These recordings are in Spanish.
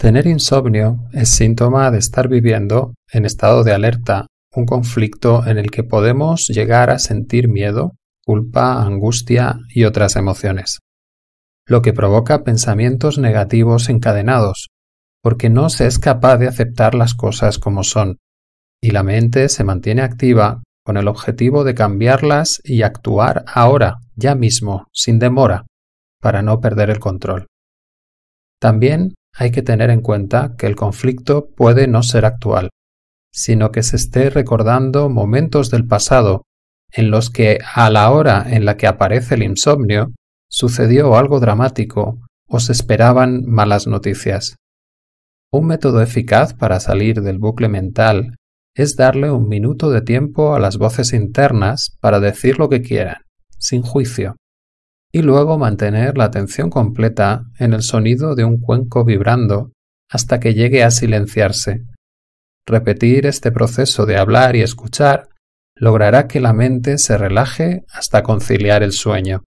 Tener insomnio es síntoma de estar viviendo en estado de alerta un conflicto en el que podemos llegar a sentir miedo, culpa, angustia y otras emociones, lo que provoca pensamientos negativos encadenados, porque no se es capaz de aceptar las cosas como son, y la mente se mantiene activa con el objetivo de cambiarlas y actuar ahora, ya mismo, sin demora, para no perder el control. También hay que tener en cuenta que el conflicto puede no ser actual, sino que se esté recordando momentos del pasado en los que a la hora en la que aparece el insomnio sucedió algo dramático o se esperaban malas noticias. Un método eficaz para salir del bucle mental es darle un minuto de tiempo a las voces internas para decir lo que quieran, sin juicio, y luego mantener la atención completa en el sonido de un cuenco vibrando hasta que llegue a silenciarse. Repetir este proceso de hablar y escuchar logrará que la mente se relaje hasta conciliar el sueño.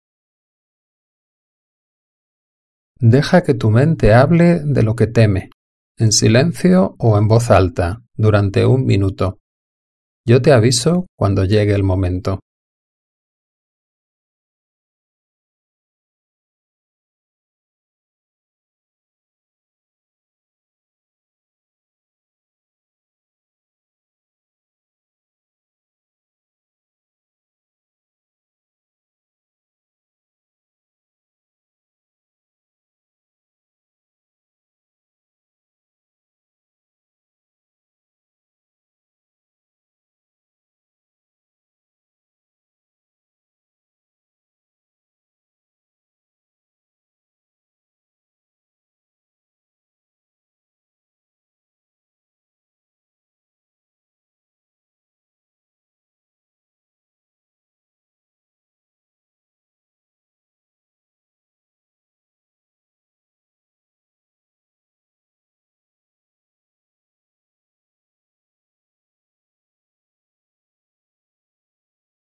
Deja que tu mente hable de lo que teme, en silencio o en voz alta, durante un minuto. Yo te aviso cuando llegue el momento.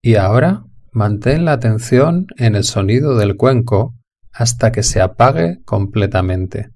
Y ahora mantén la atención en el sonido del cuenco hasta que se apague completamente.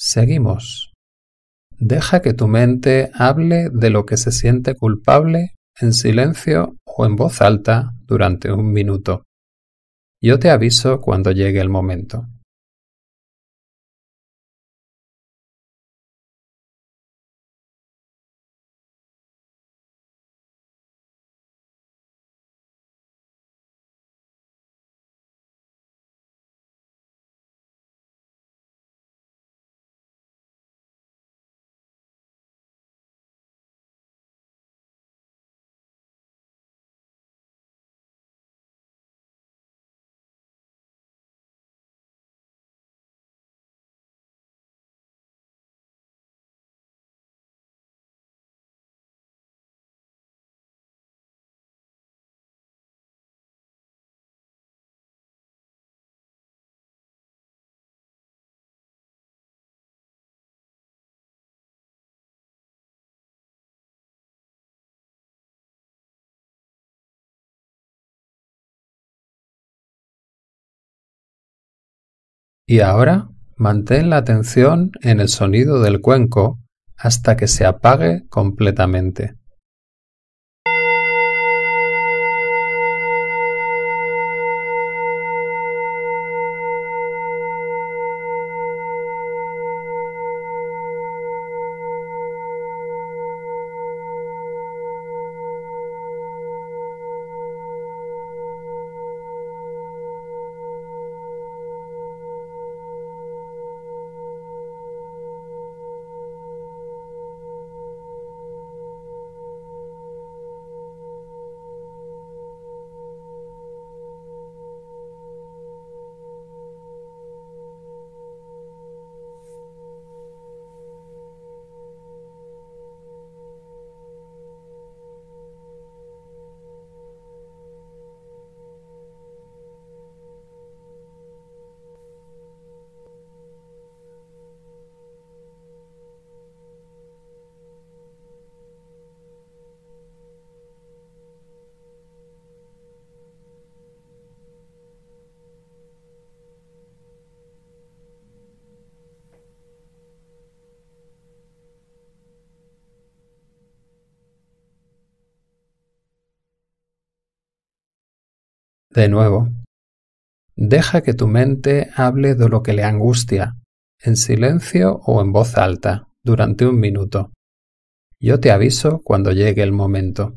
Seguimos. Deja que tu mente hable de lo que se siente culpable en silencio o en voz alta durante un minuto. Yo te aviso cuando llegue el momento. Y ahora mantén la atención en el sonido del cuenco hasta que se apague completamente. De nuevo, deja que tu mente hable de lo que le angustia, en silencio o en voz alta, durante un minuto. Yo te aviso cuando llegue el momento.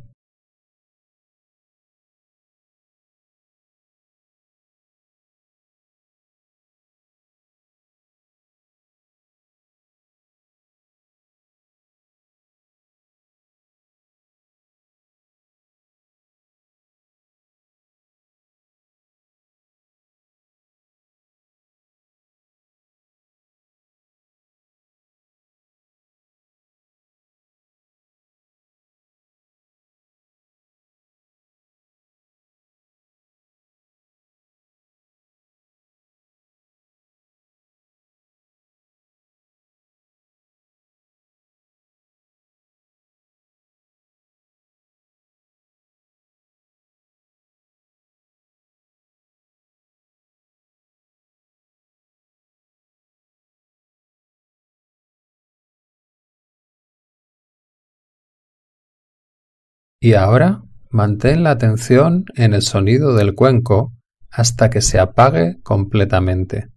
Y ahora mantén la atención en el sonido del cuenco hasta que se apague completamente.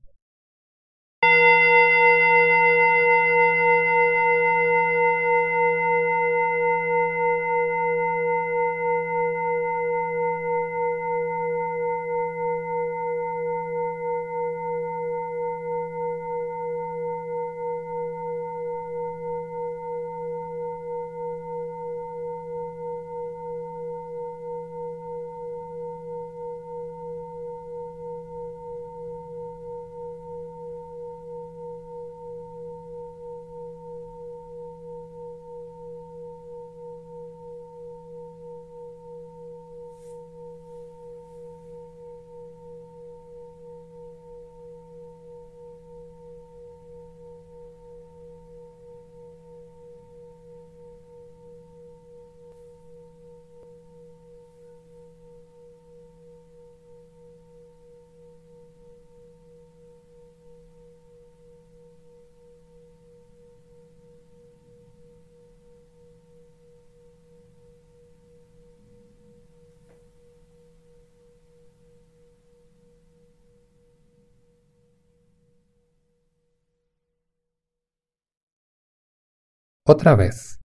otra vez.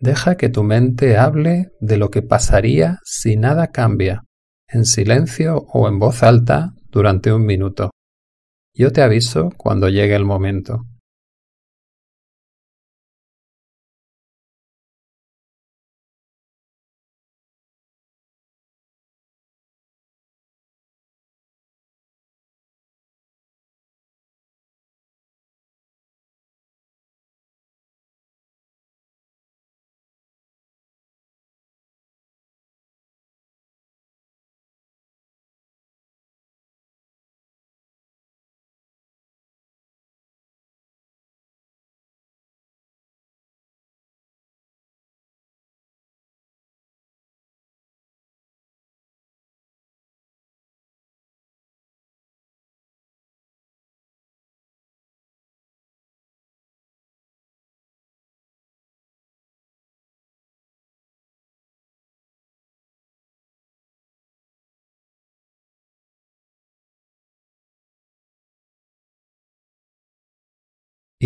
Deja que tu mente hable de lo que pasaría si nada cambia, en silencio o en voz alta durante un minuto. Yo te aviso cuando llegue el momento.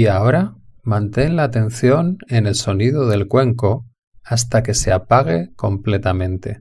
Y ahora mantén la atención en el sonido del cuenco hasta que se apague completamente.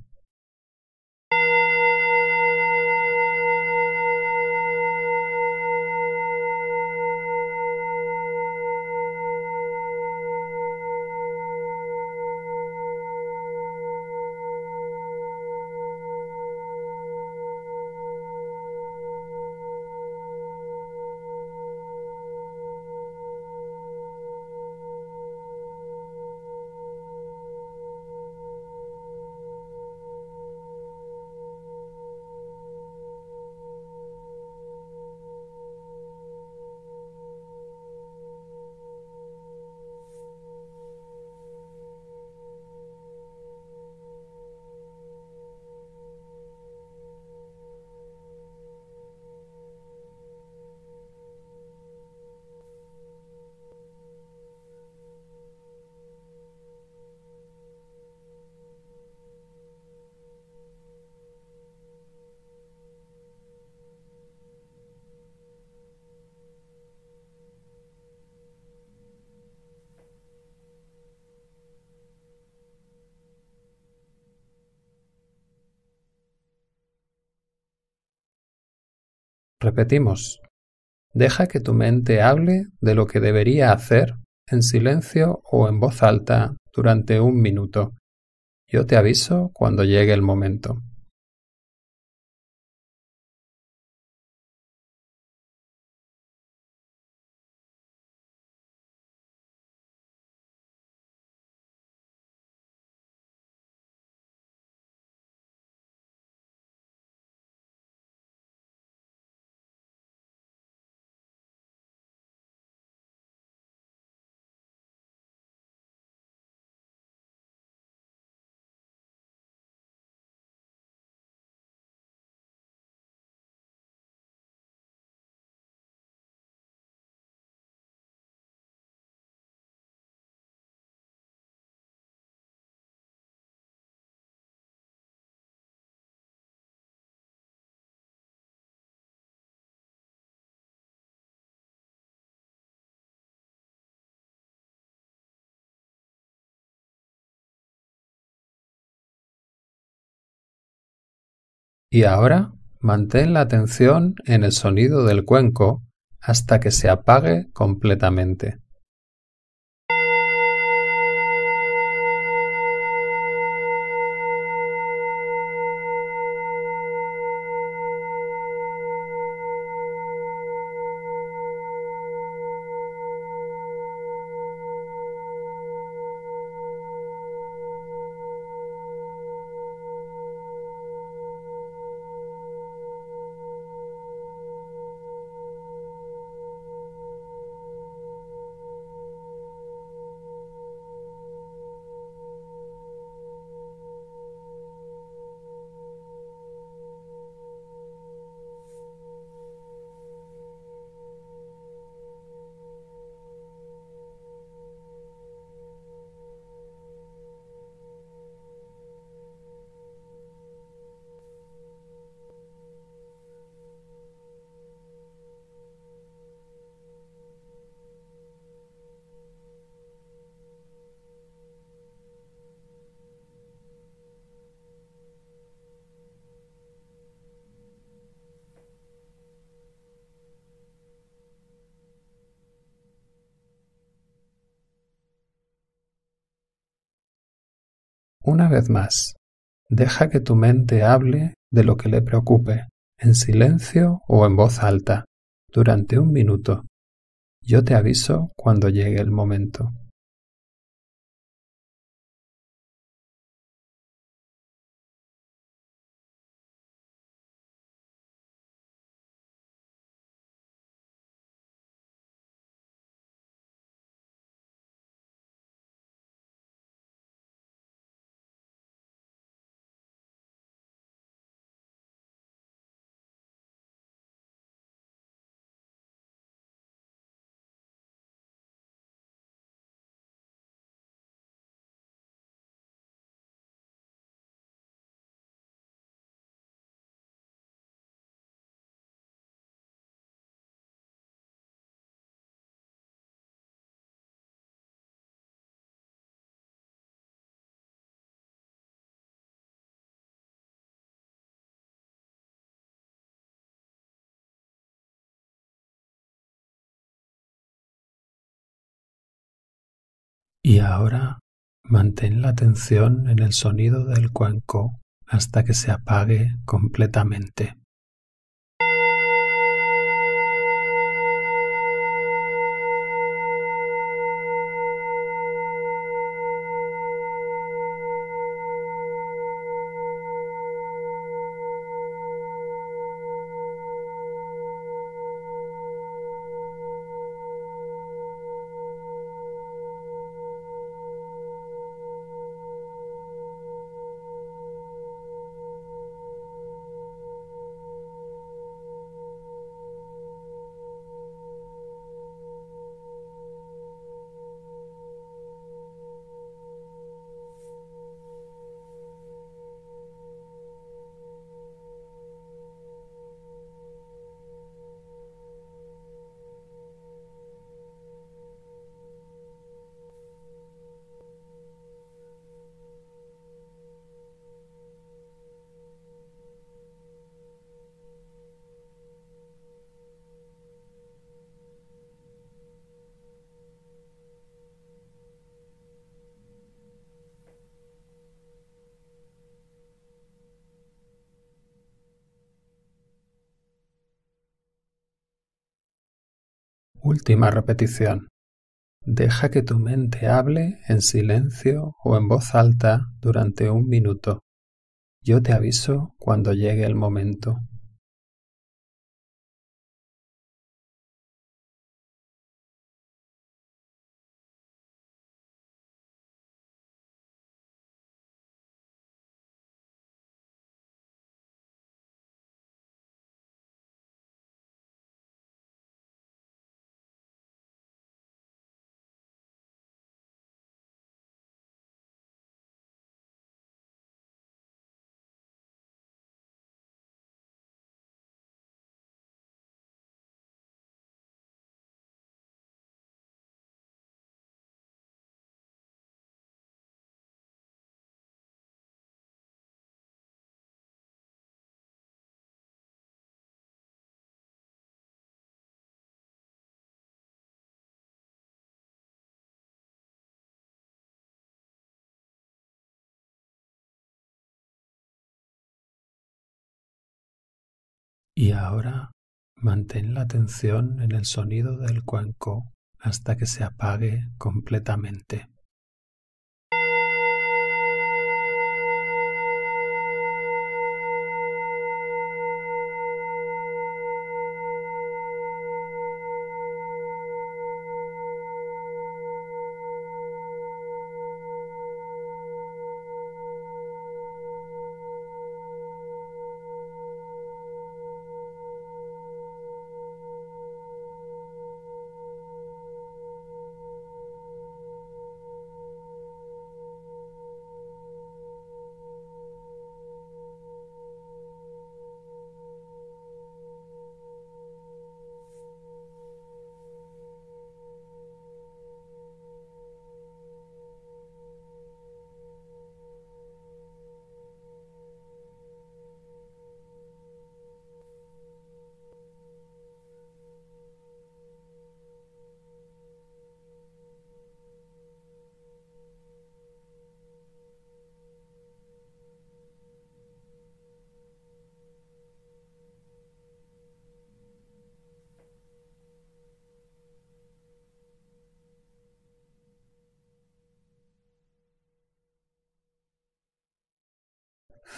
Repetimos, deja que tu mente hable de lo que debería hacer en silencio o en voz alta durante un minuto. Yo te aviso cuando llegue el momento. Y ahora mantén la atención en el sonido del cuenco hasta que se apague completamente. Una vez más, deja que tu mente hable de lo que le preocupe, en silencio o en voz alta, durante un minuto. Yo te aviso cuando llegue el momento. Y ahora mantén la atención en el sonido del cuenco hasta que se apague completamente. Última repetición. Deja que tu mente hable en silencio o en voz alta durante un minuto. Yo te aviso cuando llegue el momento. Y ahora mantén la atención en el sonido del cuenco hasta que se apague completamente.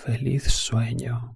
Feliz sueño.